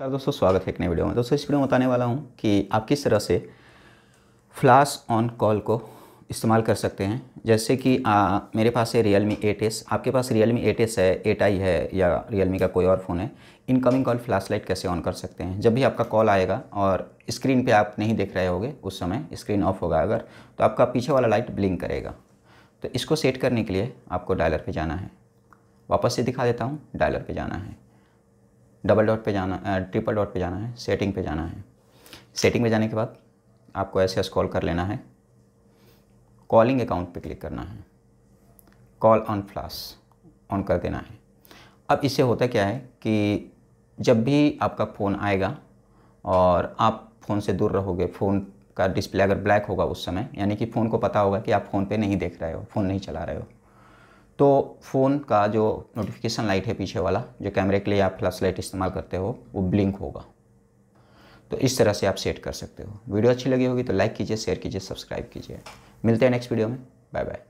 sir दोस्तों स्वागत है एक नई वीडियो में दोस्तों इस वीडियो में बताने वाला हूँ कि आप किस तरह से फ्लाश ऑन कॉल को इस्तेमाल कर सकते हैं जैसे कि आ, मेरे पास है रियल मी एट एस आपके पास रियल मी एट एस है एट आई है या रियल मी का कोई और फ़ोन है इनकमिंग कॉल फ्लैश लाइट कैसे ऑन कर सकते हैं जब भी आपका कॉल आएगा और स्क्रीन पे आप नहीं देख रहे होगे उस समय स्क्रीन ऑफ होगा अगर तो आपका पीछे वाला लाइट ब्लिंक करेगा तो इसको सेट करने के लिए आपको डायलर पर जाना है वापस से दिखा देता हूँ डायलर पर जाना है डबल डॉट पे जाना ट्रिपल डॉट पे जाना है सेटिंग पे जाना है सेटिंग पे जाने के बाद आपको ऐसे कॉल कर लेना है कॉलिंग अकाउंट पे क्लिक करना है कॉल ऑन फ्लास ऑन कर देना है अब इससे होता क्या है कि जब भी आपका फ़ोन आएगा और आप फ़ोन से दूर रहोगे फ़ोन का डिस्प्ले अगर ब्लैक होगा उस समय यानी कि फ़ोन को पता होगा कि आप फ़ोन पे नहीं देख रहे हो फ़ोन नहीं चला रहे हो तो फ़ोन का जो नोटिफिकेशन लाइट है पीछे वाला जो कैमरे के लिए आप फ्लैश लाइट इस्तेमाल करते हो वो ब्लिंक होगा तो इस तरह से आप सेट कर सकते हो वीडियो अच्छी लगी होगी तो लाइक कीजिए शेयर कीजिए सब्सक्राइब कीजिए मिलते हैं नेक्स्ट वीडियो में बाय बाय